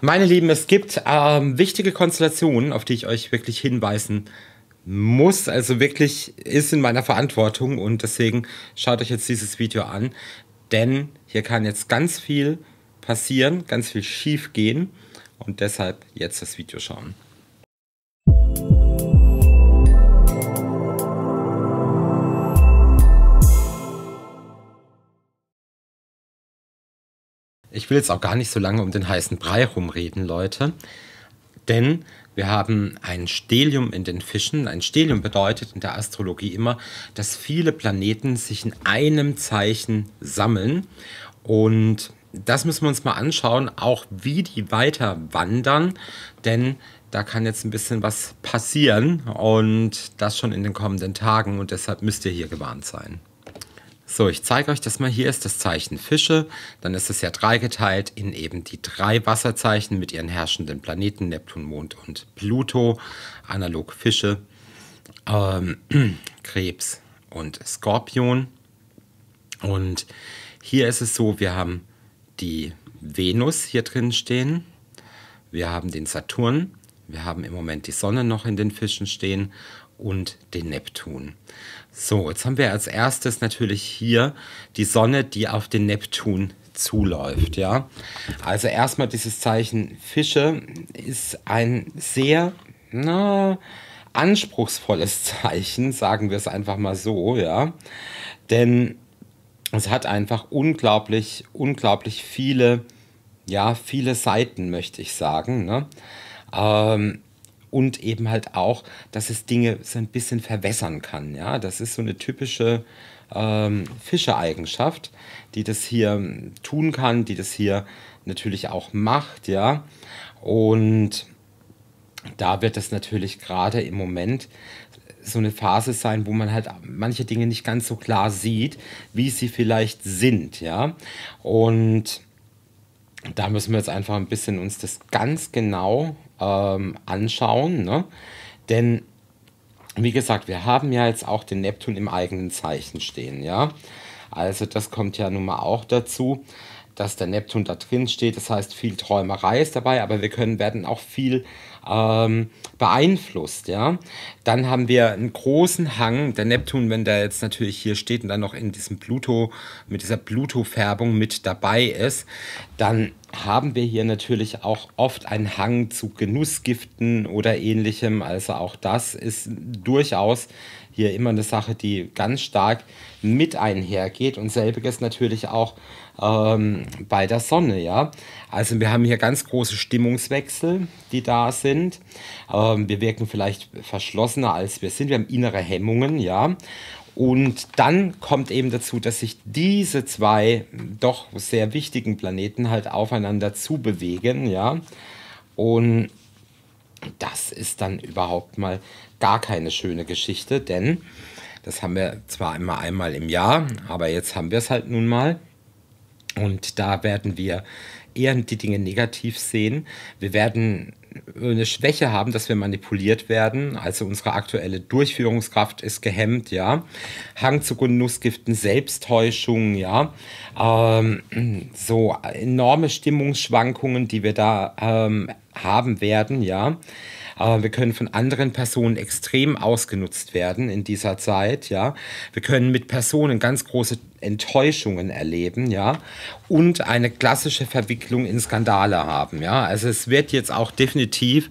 Meine Lieben, es gibt ähm, wichtige Konstellationen, auf die ich euch wirklich hinweisen muss. Also wirklich ist in meiner Verantwortung und deswegen schaut euch jetzt dieses Video an, denn hier kann jetzt ganz viel passieren, ganz viel schief gehen und deshalb jetzt das Video schauen. ich will jetzt auch gar nicht so lange um den heißen Brei rumreden, Leute. Denn wir haben ein Stelium in den Fischen. Ein Stelium bedeutet in der Astrologie immer, dass viele Planeten sich in einem Zeichen sammeln. Und das müssen wir uns mal anschauen, auch wie die weiter wandern. Denn da kann jetzt ein bisschen was passieren und das schon in den kommenden Tagen. Und deshalb müsst ihr hier gewarnt sein. So, ich zeige euch das mal. Hier ist das Zeichen Fische. Dann ist es ja dreigeteilt in eben die drei Wasserzeichen mit ihren herrschenden Planeten, Neptun, Mond und Pluto. Analog Fische, ähm, Krebs und Skorpion. Und hier ist es so, wir haben die Venus hier drin stehen. Wir haben den Saturn. Wir haben im Moment die Sonne noch in den Fischen stehen und den Neptun. So, jetzt haben wir als erstes natürlich hier die Sonne, die auf den Neptun zuläuft, ja. Also erstmal dieses Zeichen Fische ist ein sehr na, anspruchsvolles Zeichen, sagen wir es einfach mal so, ja. Denn es hat einfach unglaublich, unglaublich viele, ja, viele Seiten, möchte ich sagen. Ne? Ähm, und eben halt auch, dass es Dinge so ein bisschen verwässern kann. Ja, das ist so eine typische ähm, fische die das hier ähm, tun kann, die das hier natürlich auch macht. Ja, und da wird das natürlich gerade im Moment so eine Phase sein, wo man halt manche Dinge nicht ganz so klar sieht, wie sie vielleicht sind, ja. Und da müssen wir jetzt einfach ein bisschen uns das ganz genau ähm, anschauen. Ne? Denn, wie gesagt, wir haben ja jetzt auch den Neptun im eigenen Zeichen stehen, ja. Also das kommt ja nun mal auch dazu dass der Neptun da drin steht. Das heißt, viel Träumerei ist dabei, aber wir können, werden auch viel ähm, beeinflusst. Ja? Dann haben wir einen großen Hang. Der Neptun, wenn der jetzt natürlich hier steht und dann noch in diesem Pluto, mit dieser Pluto-Färbung mit dabei ist, dann haben wir hier natürlich auch oft einen Hang zu Genussgiften oder ähnlichem. Also auch das ist durchaus hier immer eine Sache, die ganz stark mit einhergeht. Und selbiges natürlich auch ähm, bei der Sonne, ja. Also wir haben hier ganz große Stimmungswechsel, die da sind. Ähm, wir wirken vielleicht verschlossener, als wir sind. Wir haben innere Hemmungen, ja. Und dann kommt eben dazu, dass sich diese zwei doch sehr wichtigen Planeten halt aufeinander zubewegen, ja. Und das ist dann überhaupt mal gar keine schöne Geschichte, denn das haben wir zwar immer einmal im Jahr, aber jetzt haben wir es halt nun mal. Und da werden wir eher die Dinge negativ sehen. Wir werden eine Schwäche haben, dass wir manipuliert werden. Also unsere aktuelle Durchführungskraft ist gehemmt, ja. Hang zu Genussgiften, Selbsttäuschung, ja. Ähm, so enorme Stimmungsschwankungen, die wir da ähm, haben werden, ja. Äh, wir können von anderen Personen extrem ausgenutzt werden in dieser Zeit, ja. Wir können mit Personen ganz große Enttäuschungen erleben, ja, und eine klassische Verwicklung in Skandale haben, ja. Also es wird jetzt auch definitiv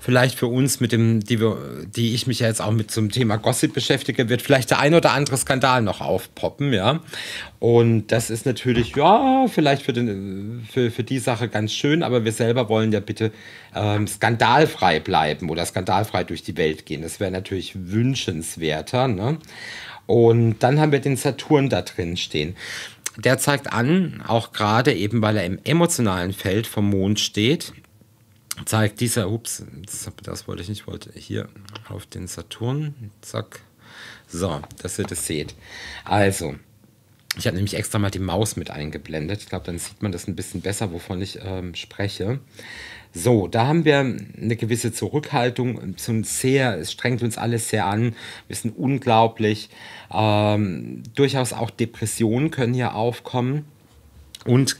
vielleicht für uns mit dem, die, wir, die ich mich ja jetzt auch mit zum Thema Gossip beschäftige, wird vielleicht der ein oder andere Skandal noch aufpoppen, ja. Und das ist natürlich, ja, vielleicht für, den, für, für die Sache ganz schön, aber wir selber wollen ja bitte ähm, skandalfrei bleiben oder skandalfrei durch die Welt gehen. Das wäre natürlich wünschenswerter, ne. Und dann haben wir den Saturn da drin stehen. Der zeigt an, auch gerade eben weil er im emotionalen Feld vom Mond steht, zeigt dieser, ups, das wollte ich nicht, wollte hier auf den Saturn, zack, so, dass ihr das seht. Also, ich habe nämlich extra mal die Maus mit eingeblendet. Ich glaube, dann sieht man das ein bisschen besser, wovon ich ähm, spreche. So, da haben wir eine gewisse Zurückhaltung, so sehr, es strengt uns alles sehr an, wir sind unglaublich. Ähm, durchaus auch Depressionen können hier aufkommen. Und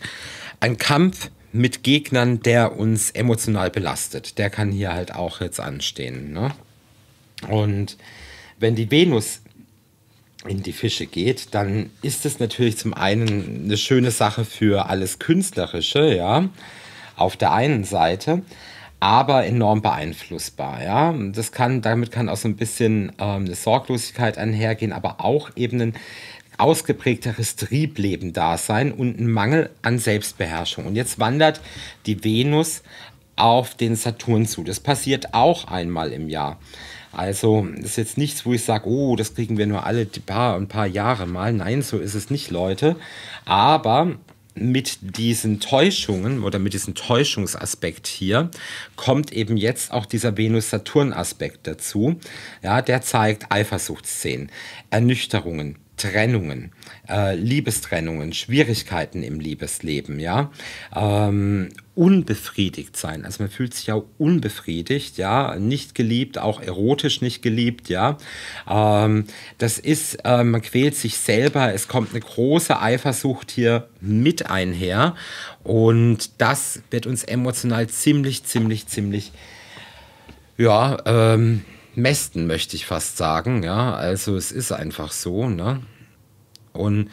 ein Kampf mit Gegnern, der uns emotional belastet, der kann hier halt auch jetzt anstehen. Ne? Und wenn die Venus in die Fische geht, dann ist es natürlich zum einen eine schöne Sache für alles Künstlerische, ja, auf der einen Seite, aber enorm beeinflussbar, ja. Das kann, damit kann auch so ein bisschen ähm, eine Sorglosigkeit einhergehen, aber auch eben ein ausgeprägteres Triebleben da sein und ein Mangel an Selbstbeherrschung. Und jetzt wandert die Venus auf den Saturn zu. Das passiert auch einmal im Jahr. Also das ist jetzt nichts, wo ich sage, oh, das kriegen wir nur alle paar und paar Jahre mal. Nein, so ist es nicht, Leute. Aber mit diesen Täuschungen oder mit diesem Täuschungsaspekt hier kommt eben jetzt auch dieser Venus-Saturn-Aspekt dazu. Ja, der zeigt Eifersuchtsszenen, Ernüchterungen, Trennungen, äh, Liebestrennungen, Schwierigkeiten im Liebesleben, ja. Ähm, unbefriedigt sein. Also man fühlt sich ja unbefriedigt, ja, nicht geliebt, auch erotisch nicht geliebt, ja. Ähm, das ist, äh, man quält sich selber, es kommt eine große Eifersucht hier mit einher und das wird uns emotional ziemlich, ziemlich, ziemlich, ja, ähm, mästen, möchte ich fast sagen, ja. Also es ist einfach so, ne. Und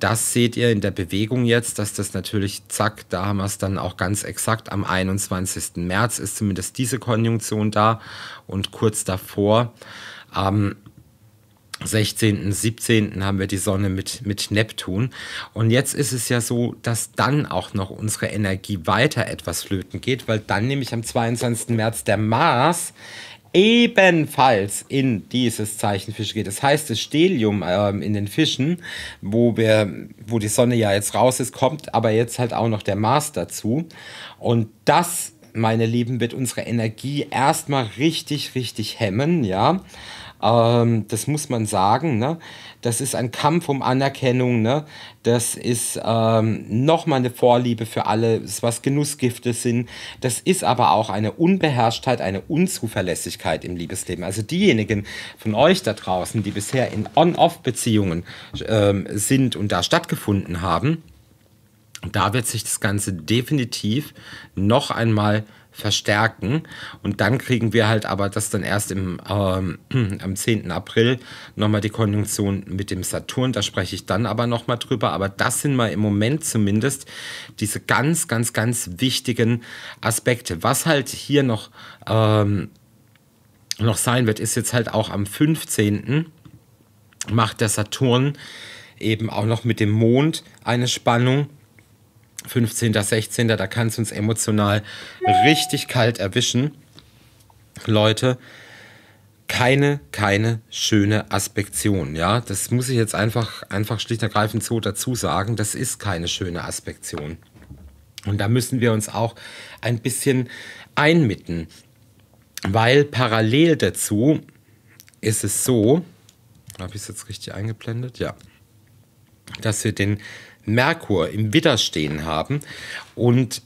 das seht ihr in der Bewegung jetzt, dass das natürlich, zack, da haben wir es dann auch ganz exakt. Am 21. März ist zumindest diese Konjunktion da und kurz davor. Am 16., 17. haben wir die Sonne mit, mit Neptun. Und jetzt ist es ja so, dass dann auch noch unsere Energie weiter etwas flöten geht, weil dann nämlich am 22. März der Mars ebenfalls in dieses Zeichen Fische geht. Das heißt, das Stelium ähm, in den Fischen, wo, wir, wo die Sonne ja jetzt raus ist, kommt aber jetzt halt auch noch der Mars dazu. Und das, meine Lieben, wird unsere Energie erstmal richtig, richtig hemmen, ja. Ähm, das muss man sagen. Ne? Das ist ein Kampf um Anerkennung. Ne? Das ist ähm, nochmal eine Vorliebe für alles, was Genussgifte sind. Das ist aber auch eine Unbeherrschtheit, eine Unzuverlässigkeit im Liebesleben. Also diejenigen von euch da draußen, die bisher in On-Off-Beziehungen ähm, sind und da stattgefunden haben, da wird sich das Ganze definitiv noch einmal verstärken. Und dann kriegen wir halt aber das dann erst im, ähm, am 10. April nochmal die Konjunktion mit dem Saturn. Da spreche ich dann aber nochmal drüber. Aber das sind mal im Moment zumindest diese ganz, ganz, ganz wichtigen Aspekte. Was halt hier noch, ähm, noch sein wird, ist jetzt halt auch am 15. macht der Saturn eben auch noch mit dem Mond eine Spannung 15., 16., da kann es uns emotional richtig kalt erwischen. Leute, keine, keine schöne Aspektion, ja. Das muss ich jetzt einfach, einfach schlicht und ergreifend so dazu sagen. Das ist keine schöne Aspektion. Und da müssen wir uns auch ein bisschen einmitten, weil parallel dazu ist es so, habe ich es jetzt richtig eingeblendet? Ja. Dass wir den Merkur im Widder stehen haben. Und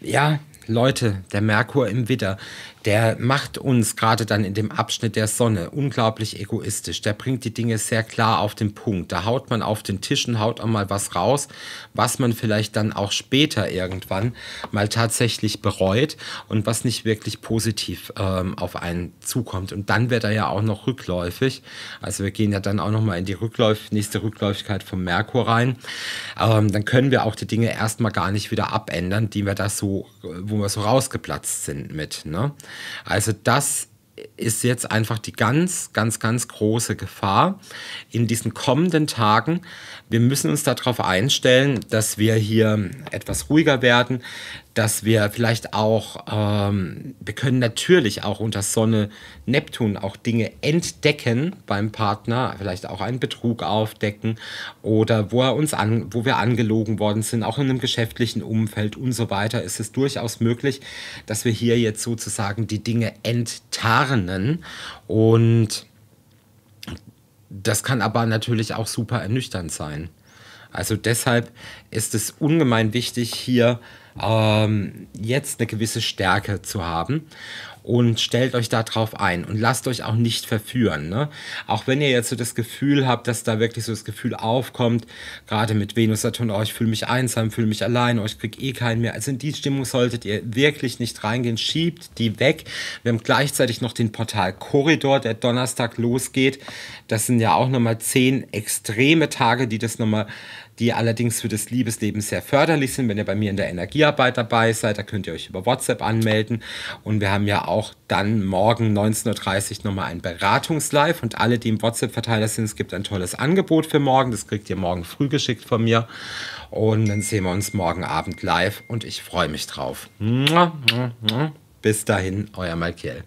ja, Leute, der Merkur im Widder, der macht uns gerade dann in dem Abschnitt der Sonne unglaublich egoistisch. Der bringt die Dinge sehr klar auf den Punkt. Da haut man auf den Tisch und haut auch mal was raus, was man vielleicht dann auch später irgendwann mal tatsächlich bereut und was nicht wirklich positiv ähm, auf einen zukommt. Und dann wird er ja auch noch rückläufig. Also wir gehen ja dann auch noch mal in die Rückläuf nächste Rückläufigkeit vom Merkur rein. Ähm, dann können wir auch die Dinge erstmal gar nicht wieder abändern, die wir da so, wo wir so rausgeplatzt sind mit. Ne? Also das ist jetzt einfach die ganz, ganz, ganz große Gefahr in diesen kommenden Tagen. Wir müssen uns darauf einstellen, dass wir hier etwas ruhiger werden, dass wir vielleicht auch, ähm, wir können natürlich auch unter Sonne, Neptun auch Dinge entdecken beim Partner, vielleicht auch einen Betrug aufdecken oder wo er uns an, wo wir angelogen worden sind, auch in einem geschäftlichen Umfeld und so weiter, ist es durchaus möglich, dass wir hier jetzt sozusagen die Dinge enttarnen und das kann aber natürlich auch super ernüchternd sein. Also deshalb ist es ungemein wichtig, hier ähm, jetzt eine gewisse Stärke zu haben und stellt euch darauf ein und lasst euch auch nicht verführen. Ne? Auch wenn ihr jetzt so das Gefühl habt, dass da wirklich so das Gefühl aufkommt, gerade mit Venus Saturn, oh, ich fühle mich einsam, fühle mich allein, euch oh, krieg eh keinen mehr. Also in die Stimmung solltet ihr wirklich nicht reingehen, schiebt die weg. Wir haben gleichzeitig noch den Portal Korridor, der Donnerstag losgeht. Das sind ja auch nochmal zehn extreme Tage, die das nochmal die allerdings für das Liebesleben sehr förderlich sind. Wenn ihr bei mir in der Energiearbeit dabei seid, da könnt ihr euch über WhatsApp anmelden. Und wir haben ja auch dann morgen 19.30 Uhr nochmal ein Beratungslive. Und alle, die im WhatsApp-Verteiler sind, es gibt ein tolles Angebot für morgen. Das kriegt ihr morgen früh geschickt von mir. Und dann sehen wir uns morgen Abend live und ich freue mich drauf. Bis dahin, euer Malkiel.